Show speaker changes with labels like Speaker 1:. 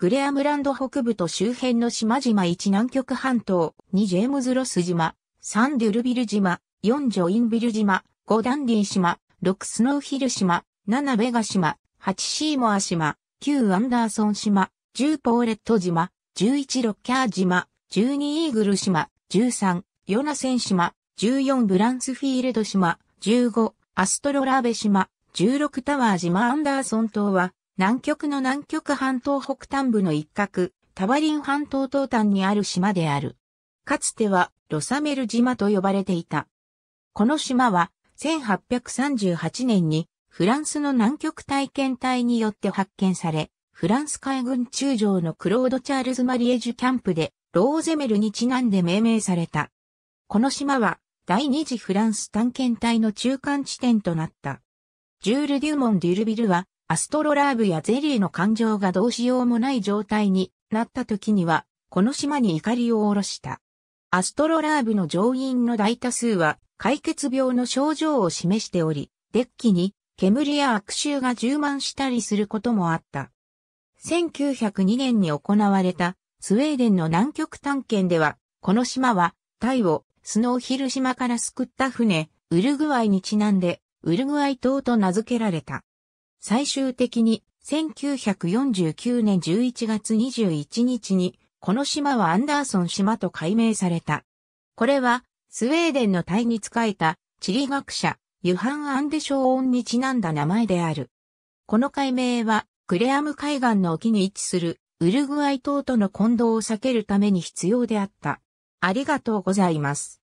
Speaker 1: グレ
Speaker 2: アムランド北部と周辺の島々1南極半島、2ジェームズロス島、3デュルビル島、4ジョインビル島、5ダンディ島、6スノーヒル島、7ベガ島、8シーモア島、9アンダーソン島、10ポーレット島、11ロッキャー島、12イーグル島、13ヨナセン島、14ブランスフィールド島、15アストロラーベ島、16タワー島アンダーソン島は南極の南極半島北端部の一角、タバリン半島東端にある島である。かつてはロサメル島と呼ばれていた。この島は1838年にフランスの南極体験隊によって発見され、フランス海軍中将のクロード・チャールズ・マリエジュキャンプでローゼメルにちなんで命名された。この島は第二次フランス探検隊の中間地点となった。ジュール・デュモン・デュルビルはアストロラーブやゼリーの感情がどうしようもない状態になった時には、この島に怒りを下ろした。アストロラーブの乗員の大多数は、解決病の症状を示しており、デッキに煙や悪臭が充満したりすることもあった。1902年に行われたスウェーデンの南極探検では、この島はタイをスノーヒル島から救った船、ウルグアイにちなんで、ウルグアイ島と名付けられた。最終的に1949年11月21日にこの島はアンダーソン島と改名された。これはスウェーデンの隊に仕えた地理学者ユハン・アンデショーンにちなんだ名前である。この改名はクレアム海岸の沖に位置するウルグアイ島との混同を避けるために必要であった。ありがとうございます。